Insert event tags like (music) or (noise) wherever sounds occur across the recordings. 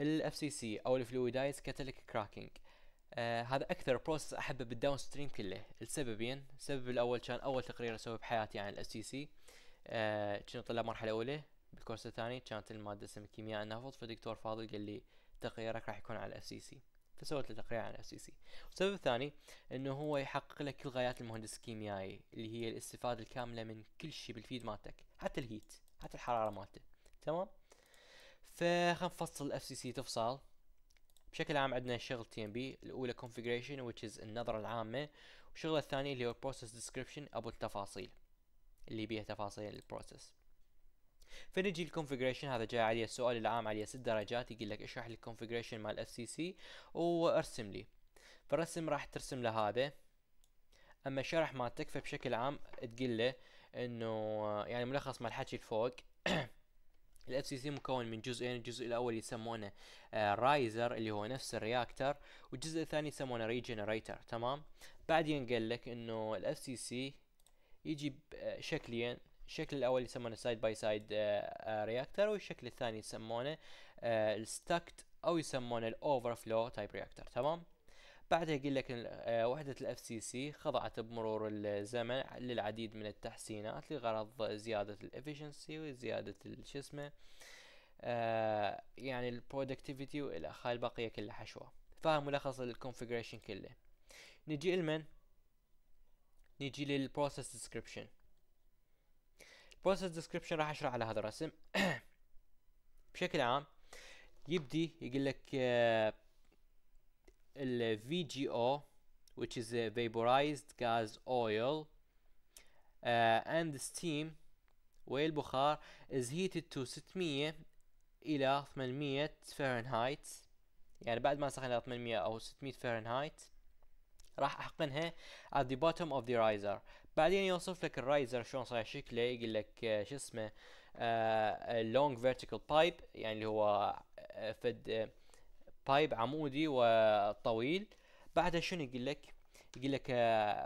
الاف سي سي او الفلويدايز كاتاليك كراكنج آه هذا اكثر بروسس احبه بالداون ستريم كله لسببين السبب الاول كان اول تقرير اسويه بحياتي عن الاف آه، سي سي كنت طلع مرحله اولى بالكورس الثاني كانت الماده اسمها كيمياء النفط فالدكتور فاضل قال لي تقريرك راح يكون على الاف سي سي فسويت له تقرير عن الاف سي سي والسبب الثاني انه هو يحقق لك كل غايات المهندس الكيميائي اللي هي الاستفاده الكامله من كل شيء بالفيد مالتك حتى الهيت حتى الحراره مالته تمام فخلنا نفصل الاف سي سي تفصل بشكل عام عندنا شغل تي ام بي الاولى configuration which is النظرة العامة والشغلة الثانية اللي هو process description ابو التفاصيل اللي بيها تفاصيل البروسيس فنجي الكونفجريشن هذا جاي عليه السؤال العام عليه ست درجات يقول لك اشرح لي الكونفجريشن مال اف سي سي وارسم لي فالرسم راح ترسم له هذا اما شرح مالتك تكفى بشكل عام تقول له انه يعني ملخص مال الحكي الفوق (clears throat) الاف سي سي مكون من جزئين الجزء الاول يسمونه آه، رايزر اللي هو نفس الرياكتر والجزء الثاني يسمونه ريجنريتر تمام بعدين قال لك انه الاف سي سي يجي بشكلين آه، الشكل الاول يسمونه سايد باي سايد رياكتر والشكل الثاني يسمونه آه، الستاكت او يسمونه الاوفر فلو تايب رياكتر تمام بعدها يقول لك آه، وحدة الاف سي سي خضعت بمرور الزمن للعديد من التحسينات لغرض زيادة Efficiency وزيادة شو اسمه آه، يعني البرودكتيفيتي والاخ البقية كلها حشوة فهم ملخص الكونفيجريشن كله نجي لمن نجي للبروسيس ديسكريبشن البروسيس ديسكريبشن راح اشرح على هذا الرسم (coughs) بشكل عام يبدي يقول لك آه، ال VGO which is a vaporized gas oil uh, and steam والبخار is heated to 600 إلى 800 فهرنهايت يعني بعد ما سخنها 800 أو 600 فهرنهايت راح أحقنها at the bottom of the riser بعدين يوصف لك الرايزر شلون صاير شكله يقول لك uh, شو اسمه uh, long vertical pipe يعني اللي هو uh, فد بايب عمودي وطويل بعدها شنو يقول لك يقول لك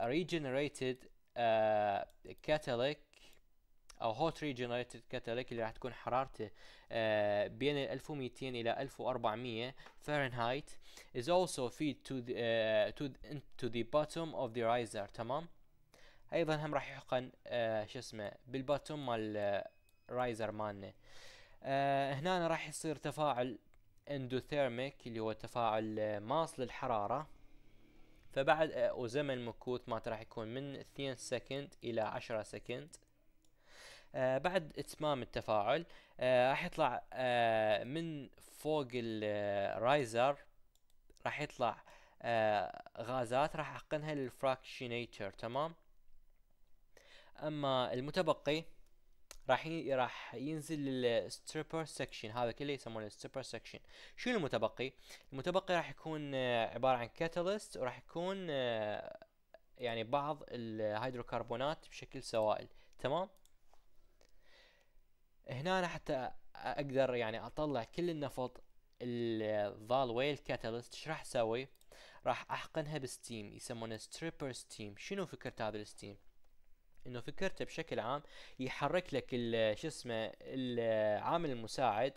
ريجنريتد آه، كاتاليك آه، او هوت ريجنريتد كاتاليك اللي راح تكون حرارته uh, بين 1200 الى 1400 فهرنهايت is also feed to the, uh, to, the, to the bottom of the riser تمام ايضا هم راح يحقن uh, شو اسمه بالباتوم مال الرايزر مالنا هنا راح يصير تفاعل اندوثيرميك اللي هو تفاعل آه، ماس للحرارة فبعد آه، وزمن المكوث ما راح يكون من 2 سكند الى 10 سكند آه بعد اتمام التفاعل آه، راح آه يطلع آه من فوق الرايزر راح يطلع غازات راح احقنها للفراكشنيتر تمام اما المتبقي راح راح ينزل الستريبر سكشن هذا كله يسمونه الستريبر سكشن شنو المتبقي المتبقي راح يكون آه، عباره عن كاتاليست وراح يكون آه، يعني بعض الهيدروكربونات بشكل سوائل تمام هنا أنا حتى اقدر يعني اطلع كل النفط الضال ويا الكاتاليست ايش راح اسوي راح احقنها بستيم يسمونه ستريبر ستيم شنو فكره هذا الستيم انه فكرته بشكل عام يحرك لك شو اسمه العامل المساعد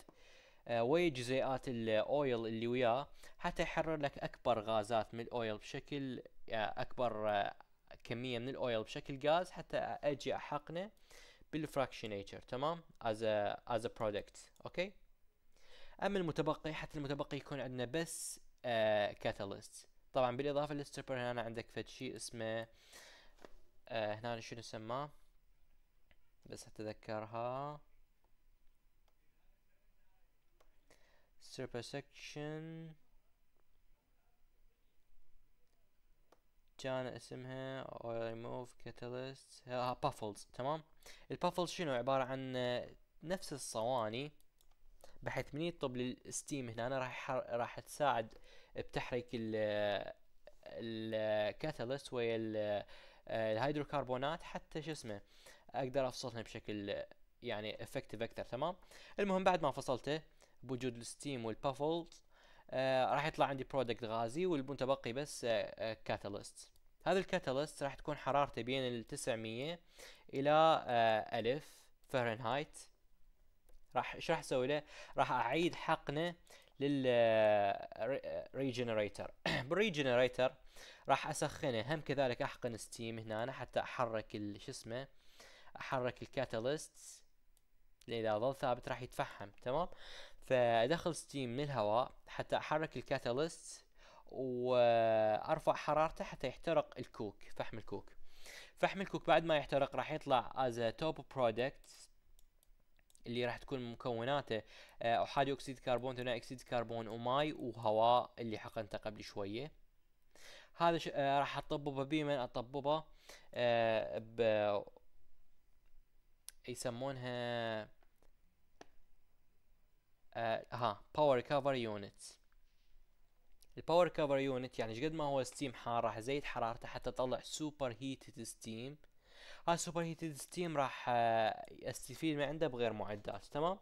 آه، ويا جزيئات الاويل اللي وياه حتى يحرر لك اكبر غازات من الاويل بشكل آه، اكبر آه، كمية من الاويل بشكل غاز حتى اجي احقنه بالفراكشنيتر تمام از از ا برودكت اوكي اما المتبقي حتى المتبقي يكون عندنا بس كاتاليست uh, طبعا بالاضافه للستربر هنا عندك فد شيء اسمه آه هنا شنو سماه بس اتذكرها سيربسكشن كان اسمها oil ريموف كاتاليست ها بافلز تمام البافلز شنو عبارة عن آه، نفس الصواني بحيث من يطب للستيم هنا أنا راح راح تساعد بتحريك ال آه، الكاتاليست آه، ويا آه، الهيدروكربونات حتى شو اسمه اقدر افصلها بشكل آه، يعني افكتيف اكثر تمام المهم بعد ما فصلته بوجود الستيم والبافلز آه راح يطلع عندي برودكت غازي والمتبقي بس كاتاليست آه، هذا الكاتاليست راح تكون حرارته بين ال 900 الى آه فهرنهايت راح ايش راح اسوي له؟ راح اعيد حقنه للريجنريتر (coughs) بالريجنريتر راح اسخنه هم كذلك احقن ستيم هنا حتى احرك شو اسمه احرك الكاتاليست اذا ظل ثابت راح يتفحم تمام فادخل ستيم من الهواء حتى احرك الكاتاليست وارفع حرارته حتى يحترق الكوك فحم الكوك فحم الكوك بعد ما يحترق راح يطلع از توب برودكت اللي راح تكون مكوناته احادي آه، اكسيد كربون ثنائي اكسيد كربون وماي وهواء اللي حقنته قبل شويه هذا ش... آه راح اطببه بمن اطببه آه ب يسمونها آه ها باور كفر يونت الباور كفر يونت يعني قد ما هو ستيم حار راح ازيد حرارته حتى اطلع سوبر هيتد ستيم هاي سوبر هيتد ستيم راح استفيد آه، من عنده بغير معدات تمام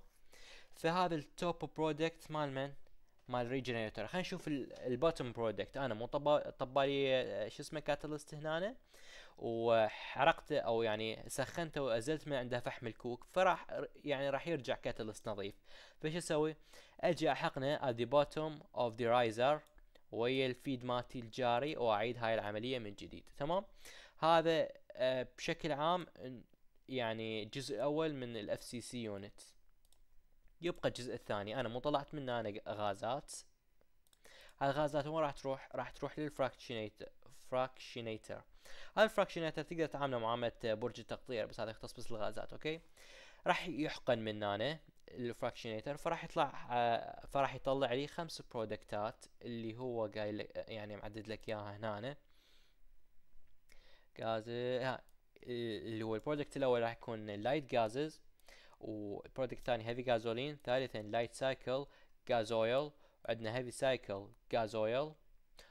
فهذا التوب برودكت مال من مال ريجنريتور خلينا نشوف البوتم برودكت انا مو طبالي آه، شو اسمه كاتاليست هنا وحرقته او يعني سخنته وازلت من عنده فحم الكوك فراح يعني راح يرجع كاتاليست نظيف فايش اسوي؟ اجي احقنه at the bottom of the riser ويا الفيد مالتي الجاري واعيد هاي العمليه من جديد تمام؟ هذا آه، بشكل عام يعني الجزء الاول من الاف سي سي يونت يبقى الجزء الثاني انا مو طلعت منه انا غازات هالغازات وين راح تروح راح تروح للفراكشنيتر فراكشنيتر هذا الفراكشنيتر تقدر تعامله معامله برج التقطير بس هذا يختص بس الغازات اوكي راح يحقن من هنا الفراكشنيتر فراح يطلع آه، فراح يطلع لي خمس برودكتات اللي هو قايل يعني معدد لك اياها هنا غاز اللي هو البرودكت الاول راح يكون لايت غازز والبرودكت الثاني هيفي جازولين ثالثا لايت سايكل غاز اويل عندنا هيفي سايكل غاز اويل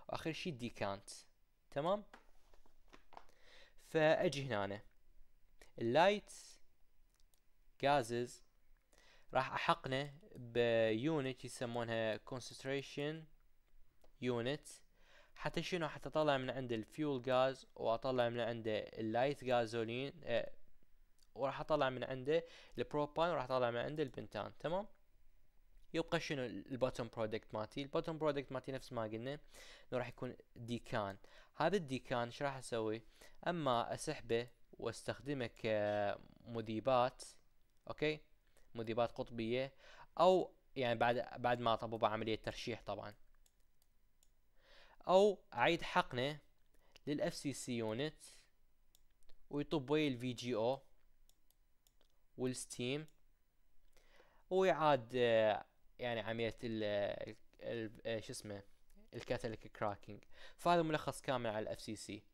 واخر شيء ديكانت تمام فاجي هنا اللايت جازز راح احقنه بيونت يسمونها concentration unit حتى شنو حتى اطلع من عند الفيول جاز واطلع من عنده اللايت غازولين وراح اطلع من عنده البروبان وراح اطلع من عنده البنتان تمام يبقى شنو البوتوم برودكت مالتي البوتوم برودكت مالتي نفس ما قلنا انه راح يكون ديكان هذا الديكان ايش راح اسوي اما اسحبه واستخدمه كمذيبات اوكي مذيبات قطبيه او يعني بعد بعد ما طبوا عمليه ترشيح طبعا او اعيد حقنه للاف سي سي يونت ويطب ويا الفي جي او والستيم ويعاد آه، يعني عملية ال آه، آه، شو اسمه الكاتاليك كراكنج فهذا ملخص كامل على الاف سي سي